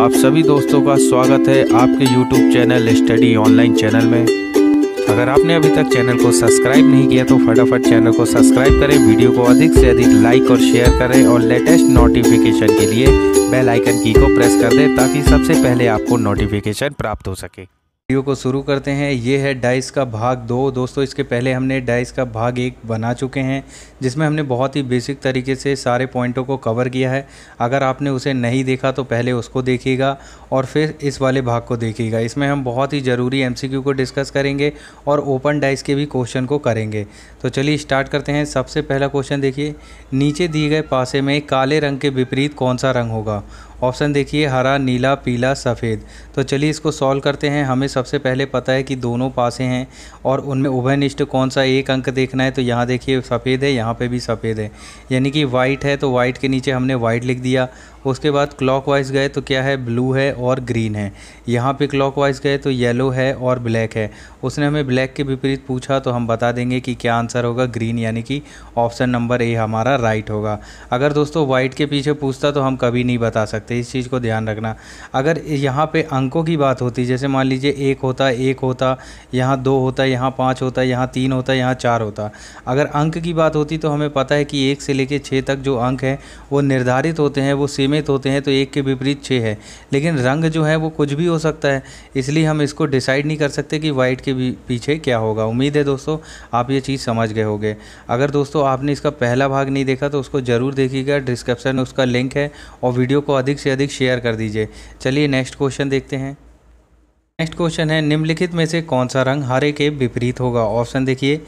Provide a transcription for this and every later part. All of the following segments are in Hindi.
आप सभी दोस्तों का स्वागत है आपके YouTube channel study online channel में अगर आपने अभी तक चैनल को सब्सक्राइब नहीं किया तो फटाफट चैनल को सब्सक्राइब करें वीडियो को अधिक से अधिक लाइक और शेयर करें और लेटेस्ट नोटिफिकेशन के लिए बेल आइकन की को प्रेस कर दें ताकि सबसे पहले आपको नोटिफिकेशन प्राप्त हो सके वीडियो को शुरू करते हैं ये है डाइस का भाग दो दोस्तों इसके पहले हमने डाइस का भाग एक बना चुके हैं जिसमें हमने बहुत ही बेसिक तरीके से सारे पॉइंटों को कवर किया है अगर आपने उसे नहीं देखा तो पहले उसको देखिएगा और फिर इस वाले भाग को देखिएगा इसमें हम बहुत ही ज़रूरी एम को डिस्कस करेंगे और ओपन डाइस के भी क्वेश्चन को करेंगे तो चलिए स्टार्ट करते हैं सबसे पहला क्वेश्चन देखिए नीचे दिए गए पासे में काले रंग के विपरीत कौन सा रंग होगा ऑप्शन देखिए हरा नीला पीला सफ़ेद तो चलिए इसको सॉल्व करते हैं हमें सबसे पहले पता है कि दोनों पासे हैं और उनमें उभयनिष्ठ कौन सा एक अंक देखना है तो यहाँ देखिए सफ़ेद है यहाँ पे भी सफ़ेद है यानी कि वाइट है तो वाइट के नीचे हमने वाइट लिख दिया उसके बाद क्लॉकवाइज गए तो क्या है ब्लू है और ग्रीन है यहाँ पे क्लॉकवाइज गए तो येलो है और ब्लैक है उसने हमें ब्लैक के विपरीत पूछा तो हम बता देंगे कि क्या आंसर होगा ग्रीन यानी कि ऑप्शन नंबर ए हमारा राइट होगा अगर दोस्तों वाइट के पीछे पूछता तो हम कभी नहीं बता सकते इस चीज़ को ध्यान रखना अगर यहाँ पर अंकों की बात होती जैसे मान लीजिए एक होता एक होता यहाँ दो होता यहाँ पाँच होता यहाँ तीन होता यहाँ चार होता अगर अंक की बात होती तो हमें पता है कि एक से लेकर छः तक जो अंक हैं वो निर्धारित होते हैं वो सेम सीमित होते हैं तो एक के विपरीत छः है लेकिन रंग जो है वो कुछ भी हो सकता है इसलिए हम इसको डिसाइड नहीं कर सकते कि वाइट के पीछे क्या होगा उम्मीद है दोस्तों आप ये चीज़ समझ गए होगे अगर दोस्तों आपने इसका पहला भाग नहीं देखा तो उसको ज़रूर देखिएगा डिस्क्रिप्शन में उसका लिंक है और वीडियो को अधिक से अधिक शेयर कर दीजिए चलिए नेक्स्ट क्वेश्चन देखते हैं नेक्स्ट क्वेश्चन है निम्नलिखित में से कौन सा रंग हरे के विपरीत होगा ऑप्शन देखिए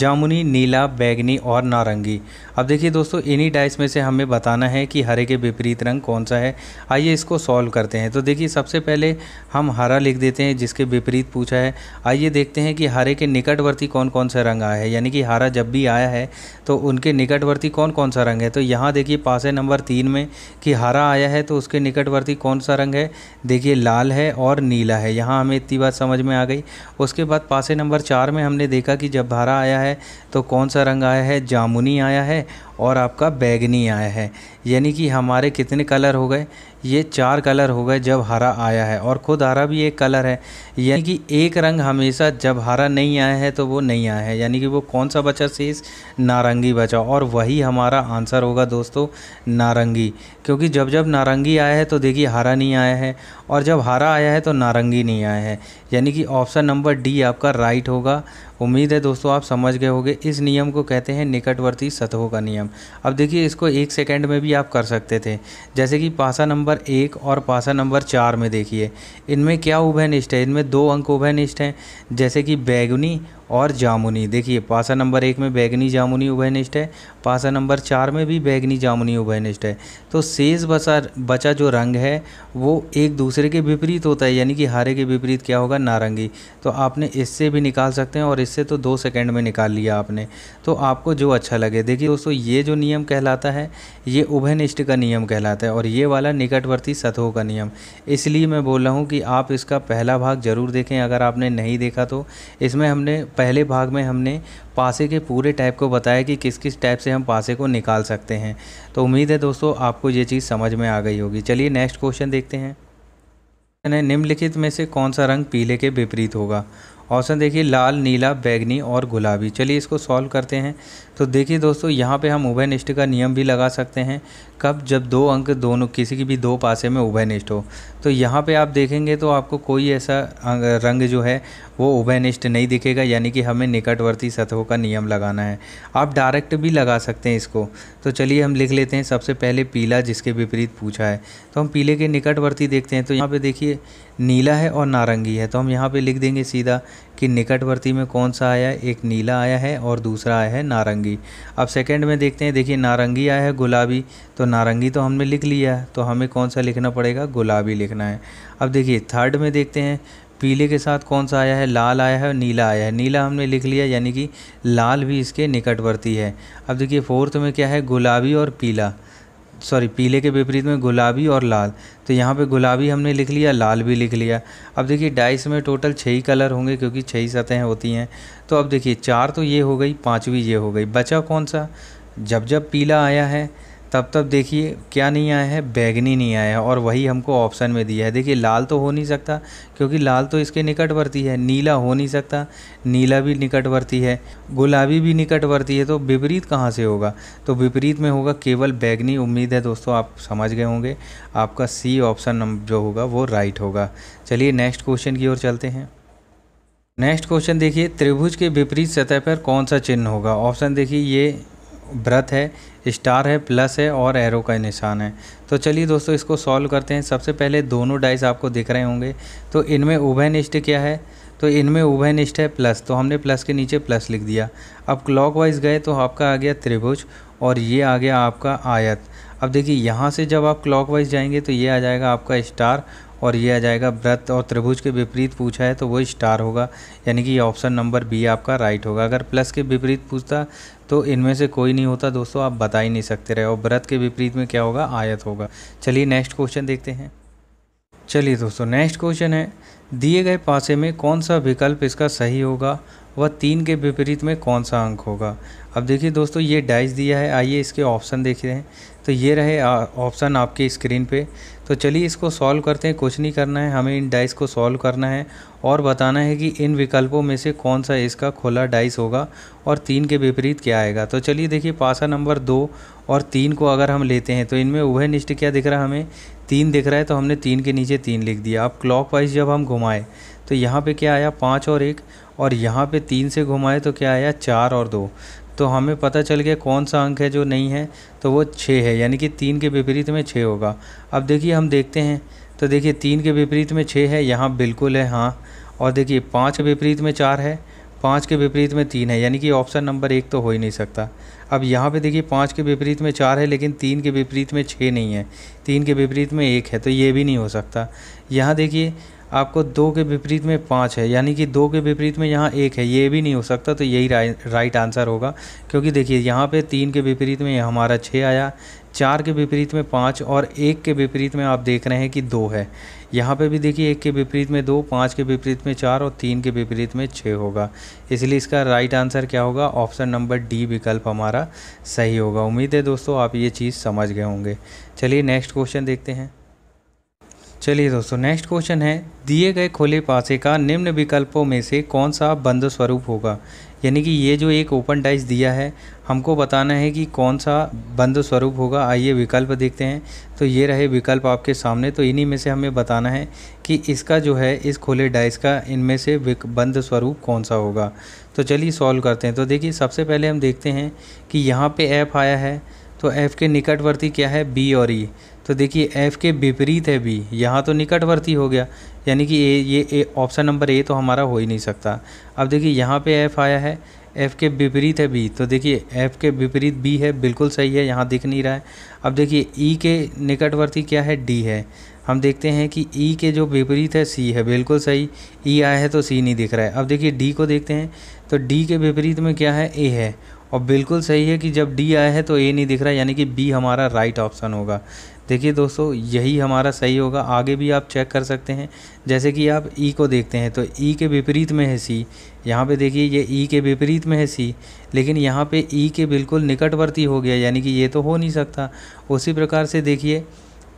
जामुनी नीला बैगनी और नारंगी अब देखिए दोस्तों इन्हीं डाइस में से हमें बताना है कि हरे के विपरीत रंग कौन सा है आइए इसको सॉल्व करते हैं तो देखिए सबसे पहले हम हरा लिख देते हैं जिसके विपरीत पूछा है आइए देखते हैं कि हरे के निकटवर्ती कौन कौन सा रंग आया है यानी कि हरा जब भी आया है तो उनके निकटवर्ती कौन कौन सा रंग है तो यहाँ देखिए पास है नंबर तीन में कि हरा आया है तो उसके निकटवर्ती कौन सा रंग है देखिए लाल है और नीला है यहाँ हाँ हमें इतनी बात समझ में आ गई उसके बाद पासे नंबर चार में हमने देखा कि जब भारा आया है तो कौन सा रंग आया है जामुनी आया है और आपका बैगनी आया है यानी कि हमारे कितने कलर हो गए ये चार कलर हो गए जब हरा आया है और ख़ुद हरा भी एक कलर है यानी कि एक रंग हमेशा जब हरा नहीं आया है तो वो नहीं आया है यानी कि वो कौन सा बचा शेष नारंगी बचा और वही हमारा आंसर होगा दोस्तों नारंगी क्योंकि जब जब नारंगी आया है तो देखिए हरा नहीं आया है और जब हरा आया है तो नारंगी नहीं आया है यानी कि ऑप्शन नंबर डी आपका राइट होगा उम्मीद है दोस्तों आप समझ गए होंगे इस नियम को कहते हैं निकटवर्ती सतहों का नियम अब देखिए इसको एक सेकंड में भी आप कर सकते थे जैसे कि पासा नंबर एक और पासा नंबर चार में देखिए इनमें क्या उभयनिष्ठ है इनमें दो अंक उभयनिष्ठ हैं जैसे कि बैगनी और जामुनी देखिए पासा नंबर एक में बैगनी जामुनी उभयनिष्ठ है पासा नंबर चार में भी बैगनी जामुनी उभयनिष्ठ है तो शेष बसा बचा जो रंग है वो एक दूसरे के विपरीत होता है यानी कि हरे के विपरीत क्या होगा नारंगी तो आपने इससे भी निकाल सकते हैं और इससे तो दो सेकेंड में निकाल लिया आपने तो आपको जो अच्छा लगे देखिए दोस्तों ये जो नियम कहलाता है ये उभयनिष्ठ का नियम कहलाता है और ये वाला निकटवर्ती सतहों का नियम इसलिए मैं बोल रहा हूँ कि आप इसका पहला भाग ज़रूर देखें अगर आपने नहीं देखा तो इसमें हमने पहले भाग में हमने पासे के पूरे टाइप को बताया कि किस किस टाइप से हम पासे को निकाल सकते हैं तो उम्मीद है दोस्तों आपको ये चीज़ समझ में आ गई होगी चलिए नेक्स्ट क्वेश्चन देखते हैं क्वेश्चन है निम्नलिखित में से कौन सा रंग पीले के विपरीत होगा ऑप्शन देखिए लाल नीला बैगनी और गुलाबी चलिए इसको सॉल्व करते हैं तो देखिए दोस्तों यहाँ पे हम उभय निष्ठ का नियम भी लगा सकते हैं कब जब दो अंक दोनों किसी की भी दो पासे में उभयनिष्ठ हो तो यहाँ पे आप देखेंगे तो आपको कोई ऐसा रंग जो है वो उभयनिष्ठ नहीं दिखेगा यानी कि हमें निकटवर्ती सतहों का नियम लगाना है आप डायरेक्ट भी लगा सकते हैं इसको तो चलिए हम लिख लेते हैं सबसे पहले पीला जिसके विपरीत पूछा है तो हम पीले के निकटवर्ती देखते हैं तो यहाँ पर देखिए नीला है और नारंगी है तो हम यहाँ पर लिख देंगे सीधा कि निकटवर्ती में कौन सा आया एक नीला आया है और दूसरा आया है नारंगी अब सेकंड में देखते हैं देखिए नारंगी आया है गुलाबी तो नारंगी तो हमने लिख लिया है तो हमें कौन सा लिखना पड़ेगा गुलाबी लिखना है अब देखिए थर्ड में देखते हैं पीले के साथ कौन सा आया है लाल आया है और नीला आया है नीला हमने लिख लिया यानी कि लाल भी इसके निकटवर्ती है अब देखिए फोर्थ में क्या है गुलाबी और पीला सॉरी पीले के विपरीत में गुलाबी और लाल तो यहाँ पे गुलाबी हमने लिख लिया लाल भी लिख लिया अब देखिए डाइस में टोटल छः ही कलर होंगे क्योंकि छः ही सतहें होती हैं तो अब देखिए चार तो ये हो गई पाँचवीं ये हो गई बचा कौन सा जब जब पीला आया है तब तब देखिए क्या नहीं आया है बैगनी नहीं आया है और वही हमको ऑप्शन में दिया है देखिए लाल तो हो नहीं सकता क्योंकि लाल तो इसके निकटवर्ती है नीला हो नहीं सकता नीला भी निकटवर्ती है गुलाबी भी निकटवर्ती है तो विपरीत कहाँ से होगा तो विपरीत में होगा केवल बैगनी उम्मीद है दोस्तों आप समझ गए होंगे आपका सी ऑप्शन जो होगा वो राइट होगा चलिए नेक्स्ट क्वेश्चन की ओर चलते हैं नेक्स्ट क्वेश्चन देखिए त्रिभुज के विपरीत सतह पर कौन सा चिन्ह होगा ऑप्शन देखिए ये व्रत है स्टार है प्लस है और एरो का निशान है तो चलिए दोस्तों इसको सॉल्व करते हैं सबसे पहले दोनों डाइस आपको दिख रहे होंगे तो इनमें उभय क्या है तो इनमें उभय निष्ठ है प्लस तो हमने प्लस के नीचे प्लस लिख दिया अब क्लॉकवाइज गए तो आपका आ गया त्रिभुज और ये आ गया आपका आयत अब देखिए यहाँ से जब आप क्लॉकवाइज जाएंगे तो ये आ जाएगा आपका स्टार और ये आ जाएगा व्रत और त्रिभुज के विपरीत पूछा है तो वो स्टार होगा यानी कि ऑप्शन नंबर बी आपका राइट होगा अगर प्लस के विपरीत पूछता तो इनमें से कोई नहीं होता दोस्तों आप बता ही नहीं सकते रहे और व्रत के विपरीत में क्या होगा आयत होगा चलिए नेक्स्ट क्वेश्चन देखते हैं चलिए दोस्तों नेक्स्ट क्वेश्चन है दिए गए पासे में कौन सा विकल्प इसका सही होगा व तीन के विपरीत में कौन सा अंक होगा अब देखिए दोस्तों ये डाइस दिया है आइए इसके ऑप्शन देखते हैं तो ये रहे ऑप्शन आपके स्क्रीन पे तो चलिए इसको सॉल्व करते हैं कुछ नहीं करना है हमें इन डाइस को सॉल्व करना है और बताना है कि इन विकल्पों में से कौन सा इसका खुला डाइस होगा और तीन के विपरीत क्या आएगा तो चलिए देखिए पासा नंबर दो और तीन को अगर हम लेते हैं तो इनमें उभय निष्ठ क्या दिख रहा है हमें तीन दिख रहा है तो हमने तीन के नीचे तीन लिख दिया अब वाइज जब हम घुमाए तो यहाँ पर क्या आया पाँच और एक और यहाँ पे तीन से घुमाए तो क्या आया चार और दो तो हमें पता चल गया कौन सा अंक है जो नहीं है तो वो छः है यानी कि तीन के विपरीत में छः होगा अब देखिए हम देखते हैं तो देखिए तीन के विपरीत में छः है यहाँ बिल्कुल है हाँ और देखिए पाँच के विपरीत में चार है पाँच के विपरीत में तीन है यानी कि ऑप्शन नंबर एक तो हो ही नहीं सकता अब यहाँ पे देखिए पाँच के विपरीत में चार है लेकिन तीन के विपरीत में छः नहीं है तीन के विपरीत में एक है तो ये भी नहीं हो सकता यहाँ देखिए आपको दो के विपरीत में पाँच है यानी कि दो के विपरीत में यहाँ एक है ये भी नहीं हो सकता तो यही राइट आंसर होगा क्योंकि देखिए यहाँ पे तीन के विपरीत में हमारा छः आया चार के विपरीत में पाँच और एक के विपरीत में आप देख रहे हैं कि दो है यहाँ पे भी देखिए एक के विपरीत में दो पाँच के विपरीत में चार और तीन के विपरीत में छः होगा इसलिए इसका राइट आंसर क्या होगा ऑप्शन नंबर डी विकल्प हमारा सही होगा उम्मीद है दोस्तों आप ये चीज़ समझ गए होंगे चलिए नेक्स्ट क्वेश्चन देखते हैं चलिए दोस्तों नेक्स्ट क्वेश्चन है दिए गए खुले पासे का निम्न विकल्पों में से कौन सा बंद स्वरूप होगा यानी कि ये जो एक ओपन डाइस दिया है हमको बताना है कि कौन सा बंद स्वरूप होगा आइए विकल्प देखते हैं तो ये रहे विकल्प आपके सामने तो इन्हीं में से हमें बताना है कि इसका जो है इस खुले डाइस का इनमें से बंद स्वरूप कौन सा होगा तो चलिए सॉल्व करते हैं तो देखिए सबसे पहले हम देखते हैं कि यहाँ पर ऐप आया है तो ऐप के निकटवर्ती क्या है बी और ई e. तो देखिए एफ़ के विपरीत है बी यहाँ तो निकटवर्ती हो गया यानी कि ए ये ए ऑप्शन नंबर ए तो हमारा हो ही नहीं सकता अब देखिए यहाँ पे एफ़ आया है एफ़ के विपरीत है बी तो देखिए एफ़ के विपरीत बी है बिल्कुल सही है यहाँ दिख नहीं रहा है अब देखिए ई e के निकटवर्ती क्या है डी है हम देखते हैं कि ई e के जो विपरीत है सी है बिल्कुल सही ई e आया है तो सी नहीं दिख रहा है अब देखिए डी को देखते हैं तो डी के विपरीत में क्या है ए है और बिल्कुल सही है कि जब डी आया है तो ए नहीं दिख रहा यानी कि बी हमारा राइट ऑप्शन होगा देखिए दोस्तों यही हमारा सही होगा आगे भी आप चेक कर सकते हैं जैसे कि आप ई e को देखते हैं तो ई e के विपरीत में है सी यहाँ पे देखिए ये ई e के विपरीत में है सी लेकिन यहाँ पे ई e के बिल्कुल निकटवर्ती हो गया यानी कि ये तो हो नहीं सकता उसी प्रकार से देखिए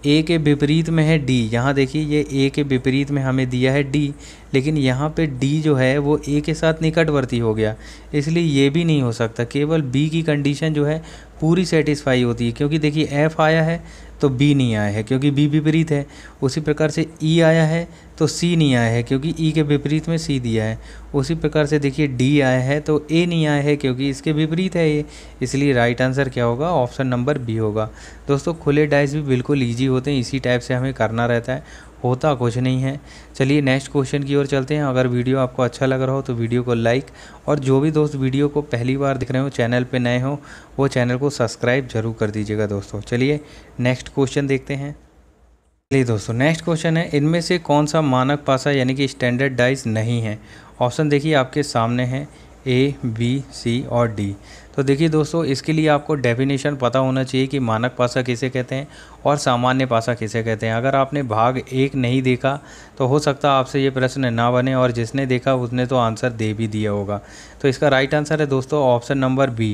ए के विपरीत में है डी यहाँ देखिए ये ए के विपरीत में हमें दिया है डी लेकिन यहाँ पे डी जो है वो ए के साथ निकटवर्ती हो गया इसलिए ये भी नहीं हो सकता केवल बी की कंडीशन जो है पूरी सेटिस्फाई होती है क्योंकि देखिए एफ आया है तो बी नहीं आया है क्योंकि बी विपरीत है उसी प्रकार से ई e आया है तो सी नहीं आया है क्योंकि ई e के विपरीत में सी दिया है उसी प्रकार से देखिए डी आया है तो ए नहीं आया है क्योंकि इसके विपरीत है ये इसलिए राइट आंसर क्या होगा ऑप्शन नंबर बी होगा दोस्तों खुले डाइस भी बिल्कुल ईजी होते हैं इसी टाइप से हमें करना रहता है होता कुछ नहीं है चलिए नेक्स्ट क्वेश्चन की ओर चलते हैं अगर वीडियो आपको अच्छा लग रहा हो तो वीडियो को लाइक और जो भी दोस्त वीडियो को पहली बार दिख रहे हो चैनल पे नए हो वो चैनल को सब्सक्राइब जरूर कर दीजिएगा दोस्तों चलिए नेक्स्ट क्वेश्चन देखते हैं चलिए दोस्तों नेक्स्ट क्वेश्चन है इनमें से कौन सा मानक पासा यानी कि डाइज नहीं है ऑप्शन देखिए आपके सामने है ए बी सी और डी तो देखिए दोस्तों इसके लिए आपको डेफिनेशन पता होना चाहिए कि मानक पासा किसे कहते हैं और सामान्य पासा किसे कहते हैं अगर आपने भाग एक नहीं देखा तो हो सकता आपसे ये प्रश्न ना बने और जिसने देखा उसने तो आंसर दे भी दिया होगा तो इसका राइट आंसर है दोस्तों ऑप्शन नंबर बी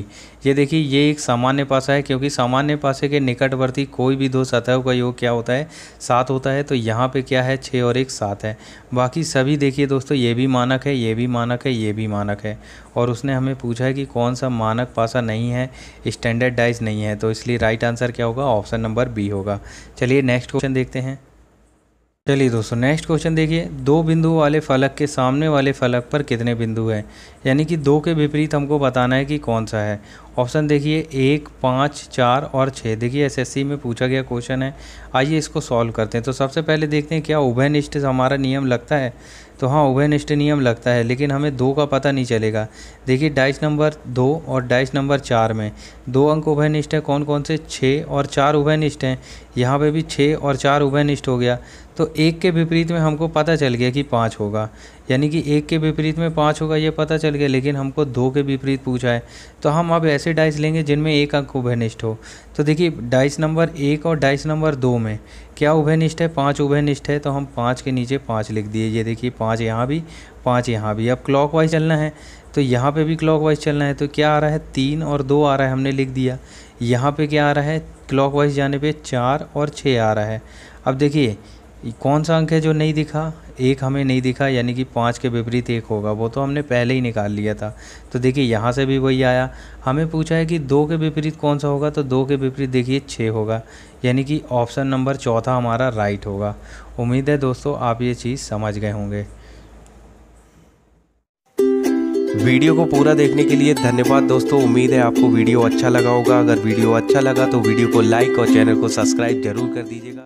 ये देखिए ये एक सामान्य पासा है क्योंकि सामान्य पासे के निकटवर्ती कोई भी दो सतहों का योग क्या होता है सात होता है तो यहाँ पे क्या है छः और एक सात है बाकी सभी देखिए दोस्तों ये भी मानक है ये भी मानक है ये भी मानक है और उसने हमें पूछा है कि कौन सा मानक पासा नहीं है स्टैंडर्ड डाइज नहीं है तो इसलिए राइट आंसर क्या होगा ऑप्शन नंबर बी होगा चलिए नेक्स्ट क्वेश्चन देखते हैं चलिए दोस्तों नेक्स्ट क्वेश्चन देखिए दो बिंदु वाले फलक के सामने वाले फलक पर कितने बिंदु हैं यानी कि दो के विपरीत हमको बताना है कि कौन सा है ऑप्शन देखिए एक पाँच चार और छः देखिए एसएससी में पूछा गया क्वेश्चन है आइए इसको सॉल्व करते हैं तो सबसे पहले देखते हैं क्या उभयनिष्ठ हमारा नियम लगता है तो हाँ उभयनिष्ठ नियम लगता है लेकिन हमें दो का पता नहीं चलेगा देखिए डाइस नंबर दो और डाइस नंबर चार में दो अंक उभयनिष्ठ हैं कौन कौन से छः और चार उभयनिष्ठ हैं यहाँ पे भी छः और चार उभयनिष्ठ हो गया तो एक के विपरीत में हमको पता चल गया कि पाँच होगा यानी कि एक के विपरीत में पाँच होगा ये पता चल गया लेकिन हमको दो के विपरीत पूछा है तो हम अब ऐसे डाइस लेंगे जिनमें एक अंक उभयनिष्ठ हो तो देखिए डाइस नंबर एक और डाइस नंबर दो में क्या उभयनिष्ठ है पाँच उभयनिष्ठ है तो हम पाँच के नीचे पाँच लिख दिए ये देखिए पाँच यहाँ भी पाँच यहाँ भी अब क्लॉक चलना है तो यहाँ पर भी क्लॉक चलना है तो क्या आ रहा है तीन और दो आ रहा है हमने लिख दिया यहाँ पर क्या आ रहा है क्लॉक जाने पर चार और छः आ रहा है अब देखिए कौन सा अंक है जो नहीं दिखा एक हमें नहीं दिखा यानी कि पाँच के विपरीत एक होगा वो तो हमने पहले ही निकाल लिया था तो देखिए यहाँ से भी वही आया हमें पूछा है कि दो के विपरीत कौन सा होगा तो दो के विपरीत देखिए छः होगा यानी कि ऑप्शन नंबर चौथा हमारा राइट होगा उम्मीद है दोस्तों आप ये चीज़ समझ गए होंगे वीडियो को पूरा देखने के लिए धन्यवाद दोस्तों उम्मीद है आपको वीडियो अच्छा लगा होगा अगर वीडियो अच्छा लगा तो वीडियो को लाइक और चैनल को सब्सक्राइब जरूर कर दीजिएगा